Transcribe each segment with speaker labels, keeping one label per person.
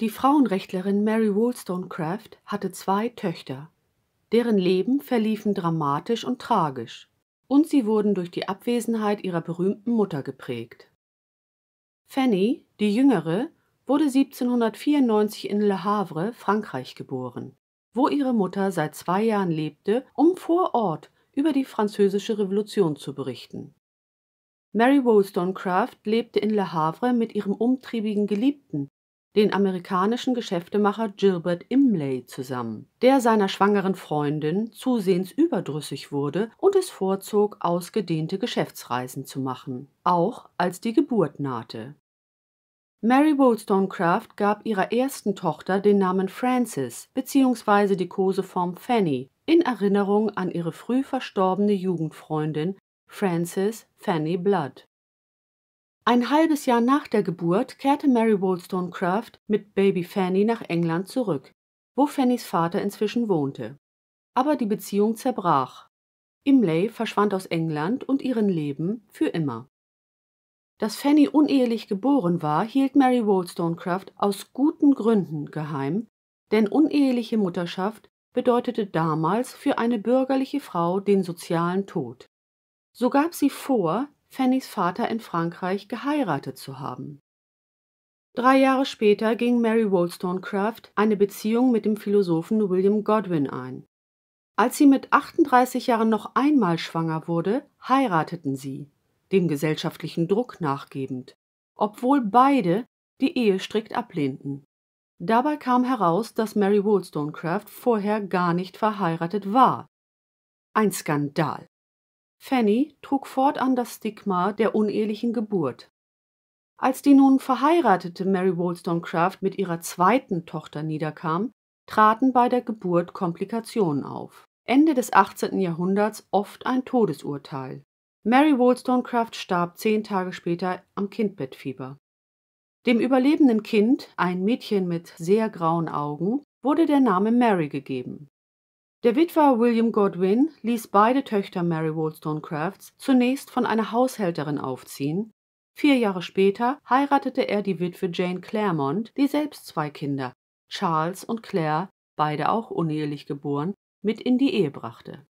Speaker 1: Die Frauenrechtlerin Mary Wollstonecraft hatte zwei Töchter. Deren Leben verliefen dramatisch und tragisch, und sie wurden durch die Abwesenheit ihrer berühmten Mutter geprägt. Fanny, die jüngere, wurde 1794 in Le Havre, Frankreich geboren, wo ihre Mutter seit zwei Jahren lebte, um vor Ort über die Französische Revolution zu berichten. Mary Wollstonecraft lebte in Le Havre mit ihrem umtriebigen Geliebten, den amerikanischen Geschäftemacher Gilbert Imlay zusammen, der seiner schwangeren Freundin zusehends überdrüssig wurde und es vorzog, ausgedehnte Geschäftsreisen zu machen, auch als die Geburt nahte. Mary Wollstonecraft gab ihrer ersten Tochter den Namen Frances bzw. die Koseform Fanny in Erinnerung an ihre früh verstorbene Jugendfreundin Frances Fanny Blood ein halbes Jahr nach der Geburt kehrte Mary Wollstonecraft mit Baby Fanny nach England zurück, wo Fannys Vater inzwischen wohnte. Aber die Beziehung zerbrach. Imlay verschwand aus England und ihren Leben für immer. Dass Fanny unehelich geboren war, hielt Mary Wollstonecraft aus guten Gründen geheim, denn uneheliche Mutterschaft bedeutete damals für eine bürgerliche Frau den sozialen Tod. So gab sie vor, Fannys Vater in Frankreich geheiratet zu haben. Drei Jahre später ging Mary Wollstonecraft eine Beziehung mit dem Philosophen William Godwin ein. Als sie mit 38 Jahren noch einmal schwanger wurde, heirateten sie, dem gesellschaftlichen Druck nachgebend, obwohl beide die Ehe strikt ablehnten. Dabei kam heraus, dass Mary Wollstonecraft vorher gar nicht verheiratet war. Ein Skandal. Fanny trug fortan das Stigma der unehelichen Geburt. Als die nun verheiratete Mary Wollstonecraft mit ihrer zweiten Tochter niederkam, traten bei der Geburt Komplikationen auf. Ende des 18. Jahrhunderts oft ein Todesurteil. Mary Wollstonecraft starb zehn Tage später am Kindbettfieber. Dem überlebenden Kind, ein Mädchen mit sehr grauen Augen, wurde der Name Mary gegeben der Witwer William Godwin ließ beide Töchter Mary Wollstonecrafts zunächst von einer Haushälterin aufziehen, vier Jahre später heiratete er die Witwe Jane Claremont, die selbst zwei Kinder, Charles und Claire, beide auch unehelich geboren, mit in die Ehe brachte.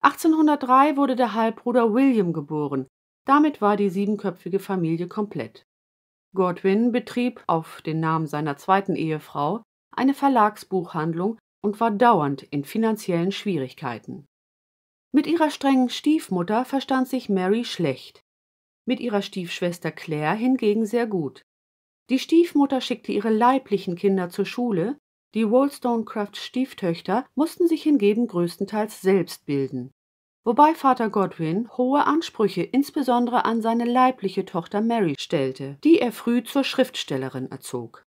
Speaker 1: 1803 wurde der Halbbruder William geboren, damit war die siebenköpfige Familie komplett. Godwin betrieb auf den Namen seiner zweiten Ehefrau eine Verlagsbuchhandlung und war dauernd in finanziellen Schwierigkeiten. Mit ihrer strengen Stiefmutter verstand sich Mary schlecht, mit ihrer Stiefschwester Claire hingegen sehr gut. Die Stiefmutter schickte ihre leiblichen Kinder zur Schule, die Wollstonecraft Stieftöchter mussten sich hingegen größtenteils selbst bilden, wobei Vater Godwin hohe Ansprüche insbesondere an seine leibliche Tochter Mary stellte, die er früh zur Schriftstellerin erzog.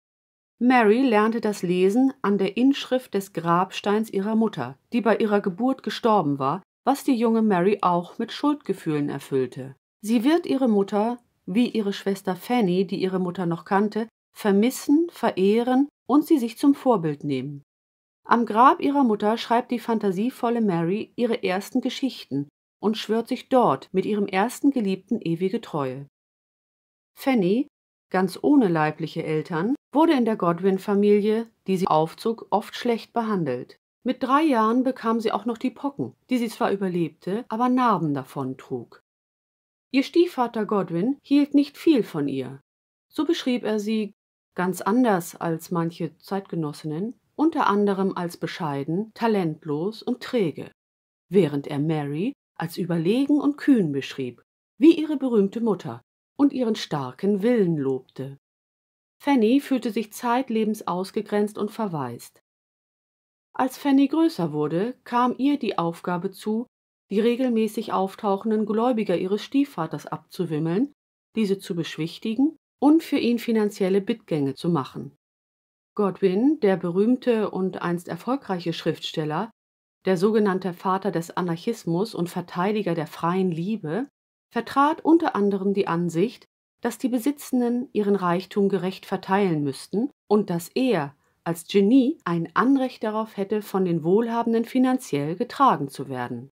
Speaker 1: Mary lernte das Lesen an der Inschrift des Grabsteins ihrer Mutter, die bei ihrer Geburt gestorben war, was die junge Mary auch mit Schuldgefühlen erfüllte. Sie wird ihre Mutter, wie ihre Schwester Fanny, die ihre Mutter noch kannte, vermissen, verehren und sie sich zum Vorbild nehmen. Am Grab ihrer Mutter schreibt die fantasievolle Mary ihre ersten Geschichten und schwört sich dort mit ihrem ersten Geliebten ewige Treue. Fanny, ganz ohne leibliche Eltern, wurde in der Godwin-Familie, die sie aufzog, oft schlecht behandelt. Mit drei Jahren bekam sie auch noch die Pocken, die sie zwar überlebte, aber Narben davon trug. Ihr Stiefvater Godwin hielt nicht viel von ihr. So beschrieb er sie, ganz anders als manche Zeitgenossinnen, unter anderem als bescheiden, talentlos und träge, während er Mary als überlegen und kühn beschrieb, wie ihre berühmte Mutter, und ihren starken Willen lobte. Fanny fühlte sich zeitlebens ausgegrenzt und verwaist. Als Fanny größer wurde, kam ihr die Aufgabe zu, die regelmäßig auftauchenden Gläubiger ihres Stiefvaters abzuwimmeln, diese zu beschwichtigen und für ihn finanzielle Bittgänge zu machen. Godwin, der berühmte und einst erfolgreiche Schriftsteller, der sogenannte Vater des Anarchismus und Verteidiger der freien Liebe, vertrat unter anderem die Ansicht, dass die Besitzenden ihren Reichtum gerecht verteilen müssten und dass er als Genie ein Anrecht darauf hätte, von den Wohlhabenden finanziell getragen zu werden.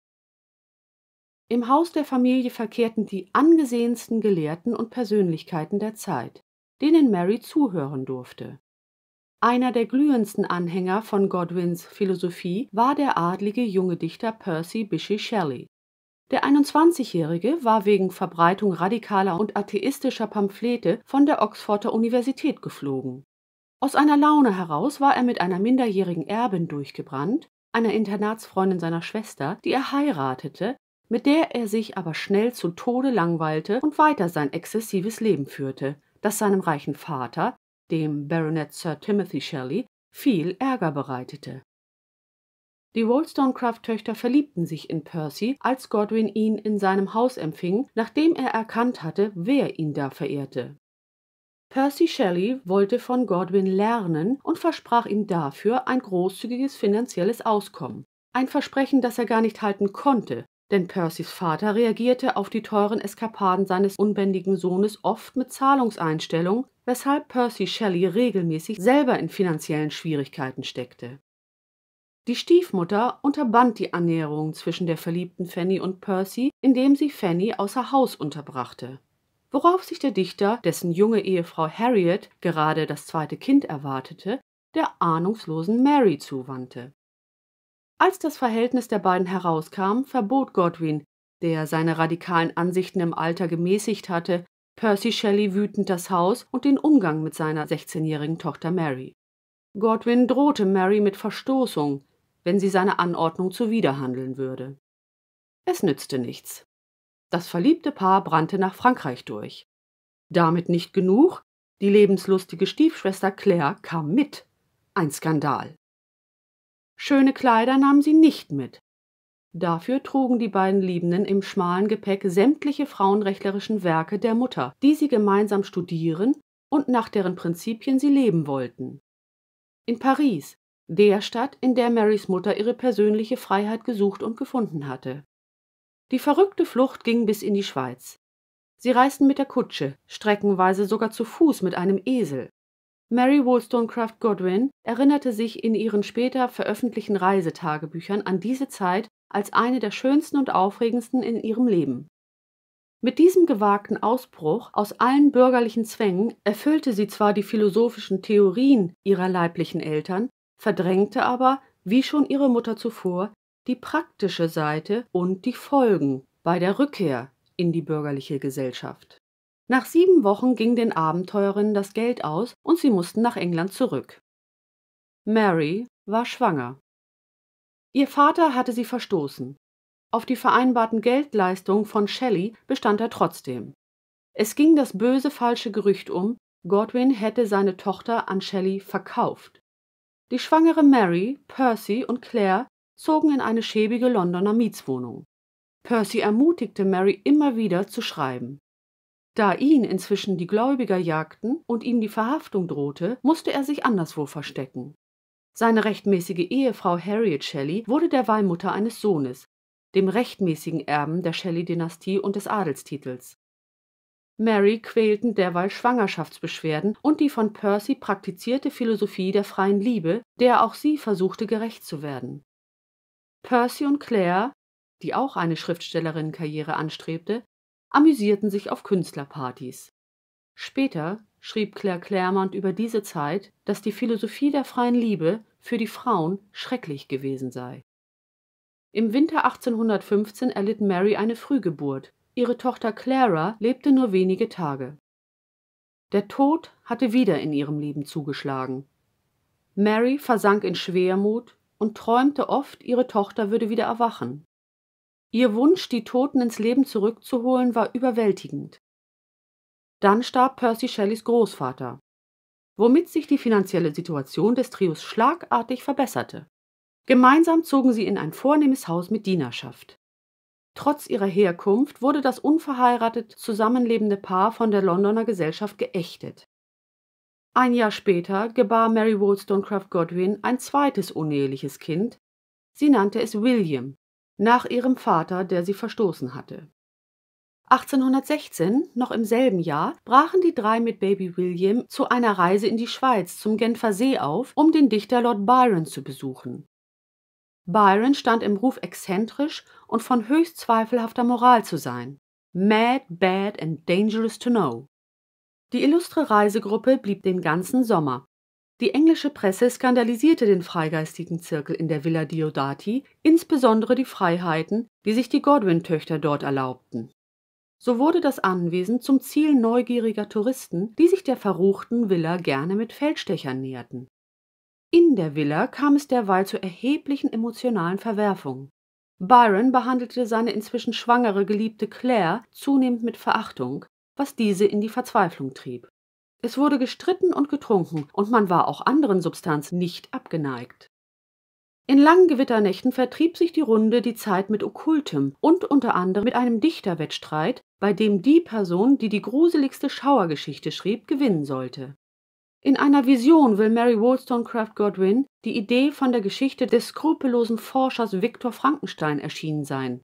Speaker 1: Im Haus der Familie verkehrten die angesehensten Gelehrten und Persönlichkeiten der Zeit, denen Mary zuhören durfte. Einer der glühendsten Anhänger von Godwins Philosophie war der adlige junge Dichter Percy Bysshe Shelley, der 21-Jährige war wegen Verbreitung radikaler und atheistischer Pamphlete von der Oxforder Universität geflogen. Aus einer Laune heraus war er mit einer minderjährigen Erbin durchgebrannt, einer Internatsfreundin seiner Schwester, die er heiratete, mit der er sich aber schnell zu Tode langweilte und weiter sein exzessives Leben führte, das seinem reichen Vater, dem Baronet Sir Timothy Shelley, viel Ärger bereitete. Die Wollstonecraft-Töchter verliebten sich in Percy, als Godwin ihn in seinem Haus empfing, nachdem er erkannt hatte, wer ihn da verehrte. Percy Shelley wollte von Godwin lernen und versprach ihm dafür ein großzügiges finanzielles Auskommen. Ein Versprechen, das er gar nicht halten konnte, denn Percys Vater reagierte auf die teuren Eskapaden seines unbändigen Sohnes oft mit Zahlungseinstellung, weshalb Percy Shelley regelmäßig selber in finanziellen Schwierigkeiten steckte. Die Stiefmutter unterband die Annäherung zwischen der verliebten Fanny und Percy, indem sie Fanny außer Haus unterbrachte. Worauf sich der Dichter, dessen junge Ehefrau Harriet gerade das zweite Kind erwartete, der ahnungslosen Mary zuwandte. Als das Verhältnis der beiden herauskam, verbot Godwin, der seine radikalen Ansichten im Alter gemäßigt hatte, Percy Shelley wütend das Haus und den Umgang mit seiner 16-jährigen Tochter Mary. Godwin drohte Mary mit Verstoßung, wenn sie seiner Anordnung zuwiderhandeln würde. Es nützte nichts. Das verliebte Paar brannte nach Frankreich durch. Damit nicht genug, die lebenslustige Stiefschwester Claire kam mit. Ein Skandal. Schöne Kleider nahmen sie nicht mit. Dafür trugen die beiden Liebenden im schmalen Gepäck sämtliche frauenrechtlerischen Werke der Mutter, die sie gemeinsam studieren und nach deren Prinzipien sie leben wollten. In Paris, der Stadt, in der Marys Mutter ihre persönliche Freiheit gesucht und gefunden hatte. Die verrückte Flucht ging bis in die Schweiz. Sie reisten mit der Kutsche, streckenweise sogar zu Fuß mit einem Esel. Mary Wollstonecraft Godwin erinnerte sich in ihren später veröffentlichten Reisetagebüchern an diese Zeit als eine der schönsten und aufregendsten in ihrem Leben. Mit diesem gewagten Ausbruch aus allen bürgerlichen Zwängen erfüllte sie zwar die philosophischen Theorien ihrer leiblichen Eltern, verdrängte aber, wie schon ihre Mutter zuvor, die praktische Seite und die Folgen bei der Rückkehr in die bürgerliche Gesellschaft. Nach sieben Wochen ging den Abenteurerinnen das Geld aus und sie mussten nach England zurück. Mary war schwanger. Ihr Vater hatte sie verstoßen. Auf die vereinbarten Geldleistungen von Shelley bestand er trotzdem. Es ging das böse falsche Gerücht um, Godwin hätte seine Tochter an Shelley verkauft. Die schwangere Mary, Percy und Claire zogen in eine schäbige Londoner Mietswohnung. Percy ermutigte Mary immer wieder zu schreiben. Da ihn inzwischen die Gläubiger jagten und ihm die Verhaftung drohte, musste er sich anderswo verstecken. Seine rechtmäßige Ehefrau Harriet Shelley wurde der Mutter eines Sohnes, dem rechtmäßigen Erben der Shelley-Dynastie und des Adelstitels. Mary quälten derweil Schwangerschaftsbeschwerden und die von Percy praktizierte Philosophie der freien Liebe, der auch sie versuchte gerecht zu werden. Percy und Claire, die auch eine Schriftstellerinnenkarriere anstrebte, amüsierten sich auf Künstlerpartys. Später schrieb Claire Claremont über diese Zeit, dass die Philosophie der freien Liebe für die Frauen schrecklich gewesen sei. Im Winter 1815 erlitt Mary eine Frühgeburt, Ihre Tochter Clara lebte nur wenige Tage. Der Tod hatte wieder in ihrem Leben zugeschlagen. Mary versank in Schwermut und träumte oft, ihre Tochter würde wieder erwachen. Ihr Wunsch, die Toten ins Leben zurückzuholen, war überwältigend. Dann starb Percy Shelleys Großvater, womit sich die finanzielle Situation des Trios schlagartig verbesserte. Gemeinsam zogen sie in ein vornehmes Haus mit Dienerschaft. Trotz ihrer Herkunft wurde das unverheiratet zusammenlebende Paar von der Londoner Gesellschaft geächtet. Ein Jahr später gebar Mary Wollstonecraft Godwin ein zweites uneheliches Kind. Sie nannte es William, nach ihrem Vater, der sie verstoßen hatte. 1816, noch im selben Jahr, brachen die drei mit Baby William zu einer Reise in die Schweiz zum Genfer See auf, um den Dichter Lord Byron zu besuchen. Byron stand im Ruf, exzentrisch und von höchst zweifelhafter Moral zu sein. Mad, bad and dangerous to know. Die illustre Reisegruppe blieb den ganzen Sommer. Die englische Presse skandalisierte den freigeistigen Zirkel in der Villa Diodati, insbesondere die Freiheiten, die sich die Godwin-Töchter dort erlaubten. So wurde das Anwesen zum Ziel neugieriger Touristen, die sich der verruchten Villa gerne mit Feldstechern näherten. In der Villa kam es derweil zu erheblichen emotionalen Verwerfungen. Byron behandelte seine inzwischen schwangere Geliebte Claire zunehmend mit Verachtung, was diese in die Verzweiflung trieb. Es wurde gestritten und getrunken, und man war auch anderen Substanzen nicht abgeneigt. In langen Gewitternächten vertrieb sich die Runde die Zeit mit Okkultem und unter anderem mit einem Dichterwettstreit, bei dem die Person, die die gruseligste Schauergeschichte schrieb, gewinnen sollte. In einer Vision will Mary Wollstonecraft Godwin die Idee von der Geschichte des skrupellosen Forschers Viktor Frankenstein erschienen sein.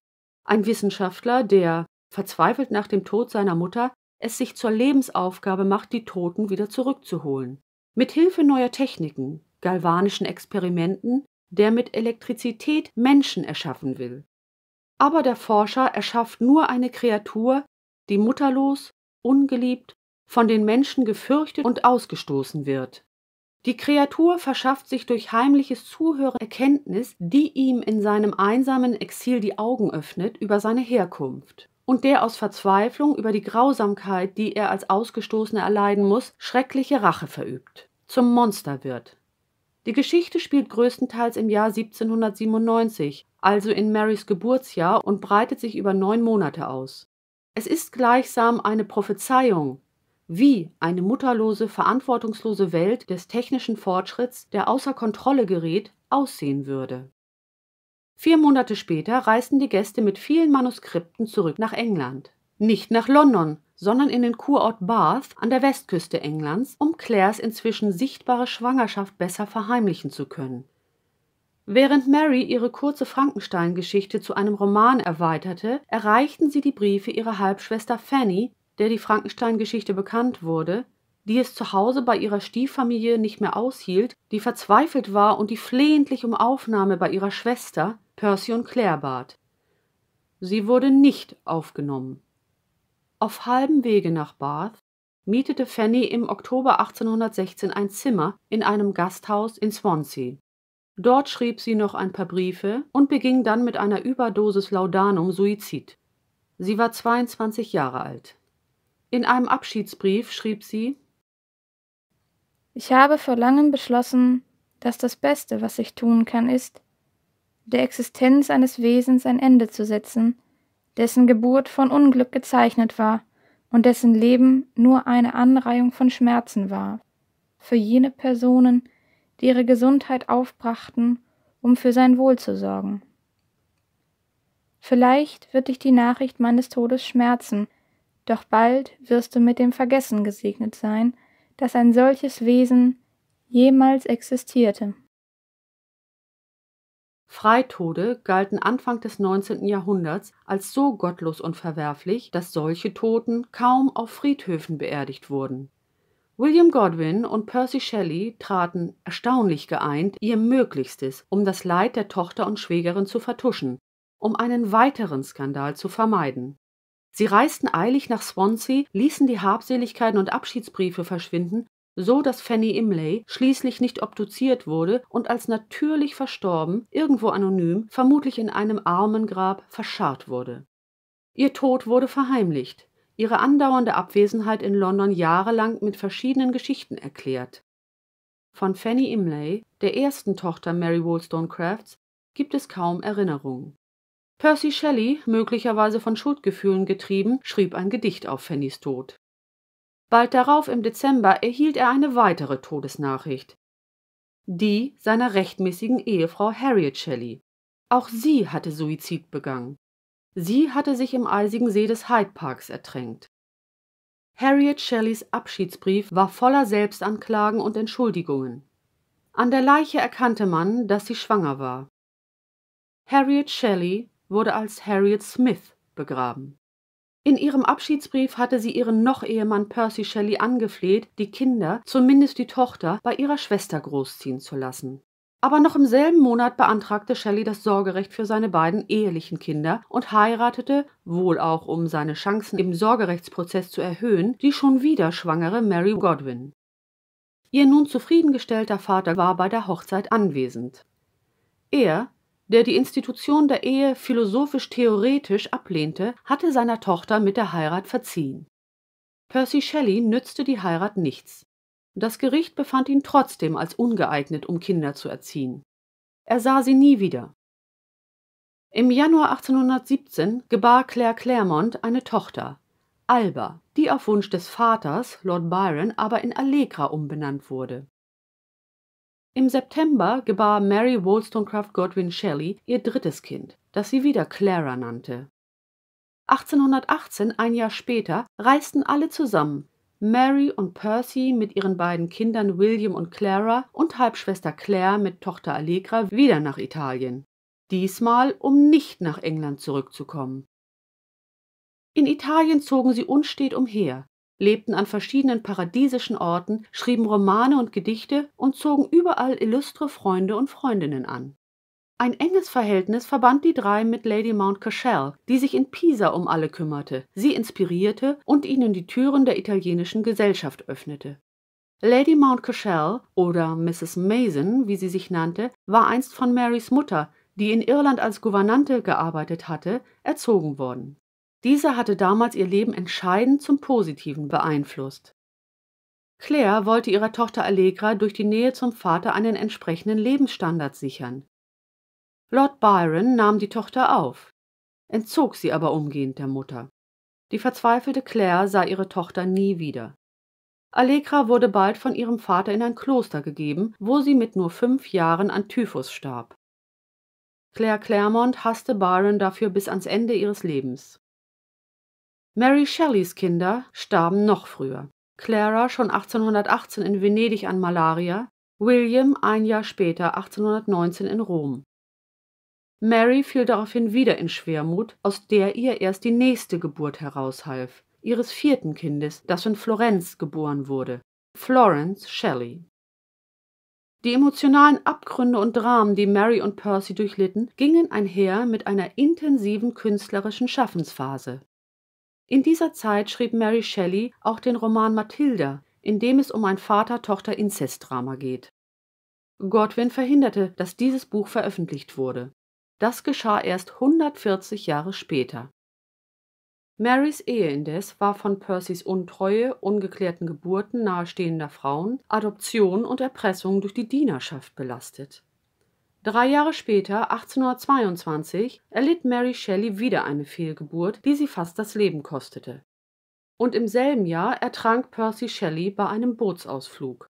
Speaker 1: Ein Wissenschaftler, der, verzweifelt nach dem Tod seiner Mutter, es sich zur Lebensaufgabe macht, die Toten wieder zurückzuholen. Mit Hilfe neuer Techniken, galvanischen Experimenten, der mit Elektrizität Menschen erschaffen will. Aber der Forscher erschafft nur eine Kreatur, die mutterlos, ungeliebt von den Menschen gefürchtet und ausgestoßen wird. Die Kreatur verschafft sich durch heimliches Zuhören Erkenntnis, die ihm in seinem einsamen Exil die Augen öffnet über seine Herkunft. Und der aus Verzweiflung über die Grausamkeit, die er als Ausgestoßener erleiden muss, schreckliche Rache verübt. Zum Monster wird. Die Geschichte spielt größtenteils im Jahr 1797, also in Marys Geburtsjahr, und breitet sich über neun Monate aus. Es ist gleichsam eine Prophezeiung, wie eine mutterlose, verantwortungslose Welt des technischen Fortschritts, der außer Kontrolle gerät, aussehen würde. Vier Monate später reisten die Gäste mit vielen Manuskripten zurück nach England. Nicht nach London, sondern in den Kurort Bath an der Westküste Englands, um Claires inzwischen sichtbare Schwangerschaft besser verheimlichen zu können. Während Mary ihre kurze Frankenstein-Geschichte zu einem Roman erweiterte, erreichten sie die Briefe ihrer Halbschwester Fanny, der die Frankenstein-Geschichte bekannt wurde, die es zu Hause bei ihrer Stieffamilie nicht mehr aushielt, die verzweifelt war und die flehentlich um Aufnahme bei ihrer Schwester, Percy und Claire, bat. Sie wurde nicht aufgenommen. Auf halbem Wege nach Bath mietete Fanny im Oktober 1816 ein Zimmer in einem Gasthaus in Swansea. Dort schrieb sie noch ein paar Briefe und beging dann mit einer Überdosis Laudanum Suizid. Sie war 22 Jahre alt. In einem Abschiedsbrief schrieb sie Ich habe vor langem beschlossen, dass das Beste, was ich tun kann, ist, der Existenz eines Wesens ein Ende zu setzen, dessen Geburt von Unglück gezeichnet war und dessen Leben nur eine Anreihung von Schmerzen war, für jene Personen, die ihre Gesundheit aufbrachten, um für sein Wohl zu sorgen. Vielleicht wird dich die Nachricht meines Todes schmerzen, doch bald wirst du mit dem Vergessen gesegnet sein, dass ein solches Wesen jemals existierte. Freitode galten Anfang des 19. Jahrhunderts als so gottlos und verwerflich, dass solche Toten kaum auf Friedhöfen beerdigt wurden. William Godwin und Percy Shelley traten, erstaunlich geeint, ihr Möglichstes, um das Leid der Tochter und Schwägerin zu vertuschen, um einen weiteren Skandal zu vermeiden. Sie reisten eilig nach Swansea, ließen die Habseligkeiten und Abschiedsbriefe verschwinden, so dass Fanny Imlay schließlich nicht obduziert wurde und als natürlich verstorben, irgendwo anonym, vermutlich in einem Armengrab, verscharrt wurde. Ihr Tod wurde verheimlicht, ihre andauernde Abwesenheit in London jahrelang mit verschiedenen Geschichten erklärt. Von Fanny Imlay, der ersten Tochter Mary Wollstonecrafts, gibt es kaum Erinnerungen. Percy Shelley, möglicherweise von Schuldgefühlen getrieben, schrieb ein Gedicht auf Fannys Tod. Bald darauf im Dezember erhielt er eine weitere Todesnachricht. Die seiner rechtmäßigen Ehefrau Harriet Shelley. Auch sie hatte Suizid begangen. Sie hatte sich im eisigen See des Hyde Parks ertränkt. Harriet Shelleys Abschiedsbrief war voller Selbstanklagen und Entschuldigungen. An der Leiche erkannte man, dass sie schwanger war. Harriet Shelley wurde als Harriet Smith begraben. In ihrem Abschiedsbrief hatte sie ihren Noch-Ehemann Percy Shelley angefleht, die Kinder, zumindest die Tochter, bei ihrer Schwester großziehen zu lassen. Aber noch im selben Monat beantragte Shelley das Sorgerecht für seine beiden ehelichen Kinder und heiratete, wohl auch um seine Chancen im Sorgerechtsprozess zu erhöhen, die schon wieder schwangere Mary Godwin. Ihr nun zufriedengestellter Vater war bei der Hochzeit anwesend. Er, der die Institution der Ehe philosophisch-theoretisch ablehnte, hatte seiner Tochter mit der Heirat verziehen. Percy Shelley nützte die Heirat nichts. Das Gericht befand ihn trotzdem als ungeeignet, um Kinder zu erziehen. Er sah sie nie wieder. Im Januar 1817 gebar Claire Claremont eine Tochter, Alba, die auf Wunsch des Vaters, Lord Byron, aber in Allegra umbenannt wurde. Im September gebar Mary Wollstonecraft Godwin Shelley ihr drittes Kind, das sie wieder Clara nannte. 1818, ein Jahr später, reisten alle zusammen, Mary und Percy mit ihren beiden Kindern William und Clara und Halbschwester Claire mit Tochter Allegra wieder nach Italien, diesmal um nicht nach England zurückzukommen. In Italien zogen sie unstet umher, lebten an verschiedenen paradiesischen Orten, schrieben Romane und Gedichte und zogen überall illustre Freunde und Freundinnen an. Ein enges Verhältnis verband die drei mit Lady Mount Mountcashel, die sich in Pisa um alle kümmerte, sie inspirierte und ihnen die Türen der italienischen Gesellschaft öffnete. Lady Mount Mountcashel oder Mrs. Mason, wie sie sich nannte, war einst von Marys Mutter, die in Irland als Gouvernante gearbeitet hatte, erzogen worden. Diese hatte damals ihr Leben entscheidend zum Positiven beeinflusst. Claire wollte ihrer Tochter Allegra durch die Nähe zum Vater einen entsprechenden Lebensstandard sichern. Lord Byron nahm die Tochter auf, entzog sie aber umgehend der Mutter. Die verzweifelte Claire sah ihre Tochter nie wieder. Allegra wurde bald von ihrem Vater in ein Kloster gegeben, wo sie mit nur fünf Jahren an Typhus starb. Claire Claremont hasste Byron dafür bis ans Ende ihres Lebens. Mary Shelleys Kinder starben noch früher. Clara schon 1818 in Venedig an Malaria, William ein Jahr später 1819 in Rom. Mary fiel daraufhin wieder in Schwermut, aus der ihr erst die nächste Geburt heraushalf, ihres vierten Kindes, das in Florenz geboren wurde, Florence Shelley. Die emotionalen Abgründe und Dramen, die Mary und Percy durchlitten, gingen einher mit einer intensiven künstlerischen Schaffensphase. In dieser Zeit schrieb Mary Shelley auch den Roman Mathilda, in dem es um ein Vater-Tochter-Inzestdrama geht. Godwin verhinderte, dass dieses Buch veröffentlicht wurde. Das geschah erst 140 Jahre später. Marys Ehe indes war von Percys Untreue, ungeklärten Geburten nahestehender Frauen, Adoption und Erpressung durch die Dienerschaft belastet Drei Jahre später, 1822, erlitt Mary Shelley wieder eine Fehlgeburt, die sie fast das Leben kostete. Und im selben Jahr ertrank Percy Shelley bei einem Bootsausflug.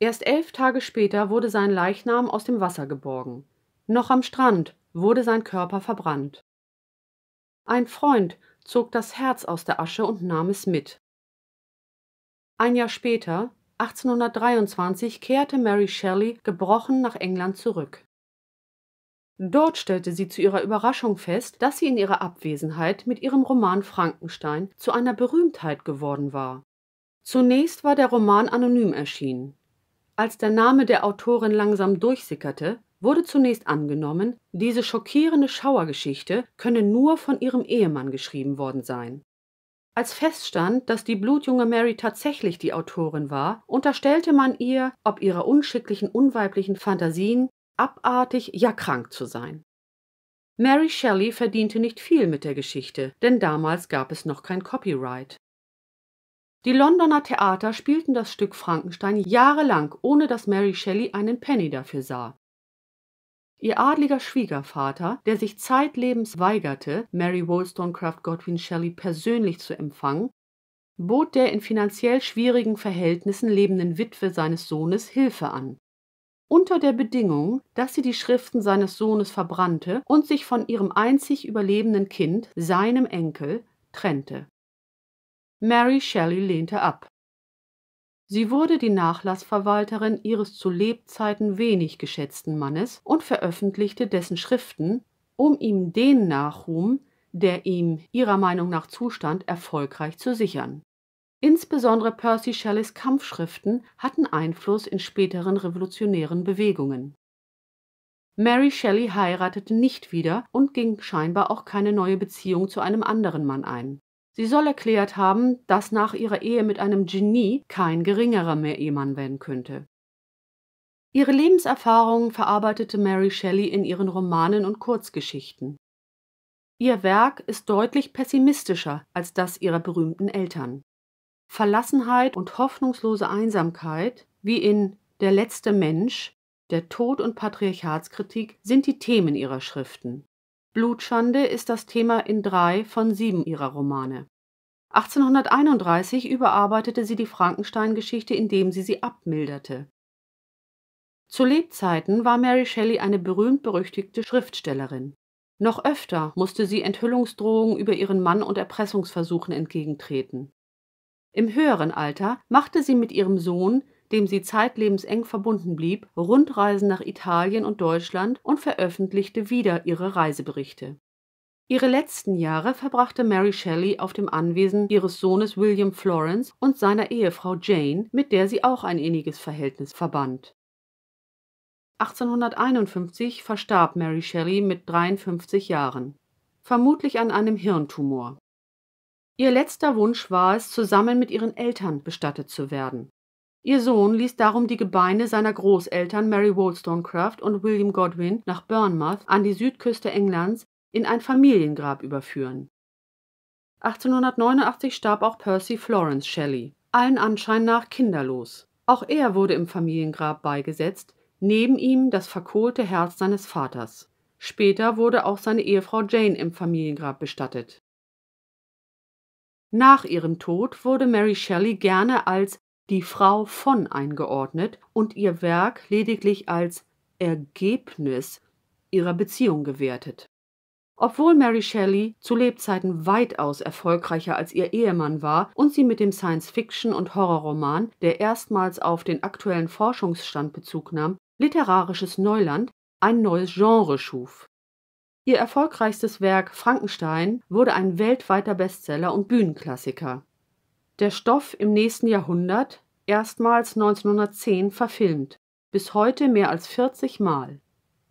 Speaker 1: Erst elf Tage später wurde sein Leichnam aus dem Wasser geborgen. Noch am Strand wurde sein Körper verbrannt. Ein Freund zog das Herz aus der Asche und nahm es mit. Ein Jahr später, 1823 kehrte Mary Shelley gebrochen nach England zurück. Dort stellte sie zu ihrer Überraschung fest, dass sie in ihrer Abwesenheit mit ihrem Roman Frankenstein zu einer Berühmtheit geworden war. Zunächst war der Roman anonym erschienen. Als der Name der Autorin langsam durchsickerte, wurde zunächst angenommen, diese schockierende Schauergeschichte könne nur von ihrem Ehemann geschrieben worden sein. Als feststand, dass die blutjunge Mary tatsächlich die Autorin war, unterstellte man ihr, ob ihrer unschicklichen, unweiblichen Fantasien, abartig, ja krank zu sein. Mary Shelley verdiente nicht viel mit der Geschichte, denn damals gab es noch kein Copyright. Die Londoner Theater spielten das Stück Frankenstein jahrelang, ohne dass Mary Shelley einen Penny dafür sah. Ihr adliger Schwiegervater, der sich zeitlebens weigerte, Mary Wollstonecraft Godwin Shelley persönlich zu empfangen, bot der in finanziell schwierigen Verhältnissen lebenden Witwe seines Sohnes Hilfe an. Unter der Bedingung, dass sie die Schriften seines Sohnes verbrannte und sich von ihrem einzig überlebenden Kind, seinem Enkel, trennte. Mary Shelley lehnte ab. Sie wurde die Nachlassverwalterin ihres zu Lebzeiten wenig geschätzten Mannes und veröffentlichte dessen Schriften, um ihm den Nachruhm, der ihm ihrer Meinung nach zustand, erfolgreich zu sichern. Insbesondere Percy Shelleys Kampfschriften hatten Einfluss in späteren revolutionären Bewegungen. Mary Shelley heiratete nicht wieder und ging scheinbar auch keine neue Beziehung zu einem anderen Mann ein Sie soll erklärt haben, dass nach ihrer Ehe mit einem Genie kein geringerer mehr Ehemann werden könnte. Ihre Lebenserfahrungen verarbeitete Mary Shelley in ihren Romanen und Kurzgeschichten. Ihr Werk ist deutlich pessimistischer als das ihrer berühmten Eltern. Verlassenheit und hoffnungslose Einsamkeit, wie in Der letzte Mensch, der Tod und Patriarchatskritik sind die Themen ihrer Schriften. Blutschande ist das Thema in drei von sieben ihrer Romane. 1831 überarbeitete sie die Frankenstein-Geschichte, indem sie sie abmilderte. Zu Lebzeiten war Mary Shelley eine berühmt-berüchtigte Schriftstellerin. Noch öfter musste sie Enthüllungsdrohungen über ihren Mann und Erpressungsversuchen entgegentreten. Im höheren Alter machte sie mit ihrem Sohn dem sie zeitlebens eng verbunden blieb, Rundreisen nach Italien und Deutschland und veröffentlichte wieder ihre Reiseberichte. Ihre letzten Jahre verbrachte Mary Shelley auf dem Anwesen ihres Sohnes William Florence und seiner Ehefrau Jane, mit der sie auch ein inniges Verhältnis verband. 1851 verstarb Mary Shelley mit 53 Jahren, vermutlich an einem Hirntumor. Ihr letzter Wunsch war es, zusammen mit ihren Eltern bestattet zu werden. Ihr Sohn ließ darum die Gebeine seiner Großeltern Mary Wollstonecraft und William Godwin nach Bournemouth an die Südküste Englands in ein Familiengrab überführen. 1889 starb auch Percy Florence Shelley, allen Anschein nach kinderlos. Auch er wurde im Familiengrab beigesetzt, neben ihm das verkohlte Herz seines Vaters. Später wurde auch seine Ehefrau Jane im Familiengrab bestattet. Nach ihrem Tod wurde Mary Shelley gerne als die Frau von eingeordnet und ihr Werk lediglich als Ergebnis ihrer Beziehung gewertet. Obwohl Mary Shelley zu Lebzeiten weitaus erfolgreicher als ihr Ehemann war und sie mit dem Science-Fiction- und Horrorroman, der erstmals auf den aktuellen Forschungsstand Bezug nahm, literarisches Neuland, ein neues Genre schuf. Ihr erfolgreichstes Werk Frankenstein wurde ein weltweiter Bestseller und Bühnenklassiker der Stoff im nächsten Jahrhundert, erstmals 1910 verfilmt, bis heute mehr als 40 Mal.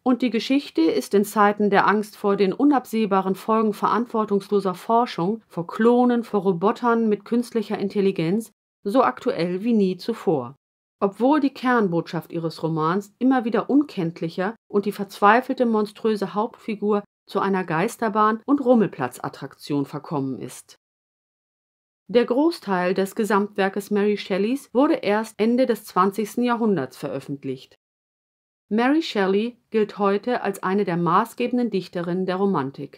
Speaker 1: Und die Geschichte ist in Zeiten der Angst vor den unabsehbaren Folgen verantwortungsloser Forschung, vor Klonen, vor Robotern mit künstlicher Intelligenz so aktuell wie nie zuvor. Obwohl die Kernbotschaft ihres Romans immer wieder unkenntlicher und die verzweifelte monströse Hauptfigur zu einer Geisterbahn und Rummelplatzattraktion verkommen ist der Großteil des Gesamtwerkes Mary Shelleys wurde erst Ende des 20. Jahrhunderts veröffentlicht. Mary Shelley gilt heute als eine der maßgebenden Dichterinnen der Romantik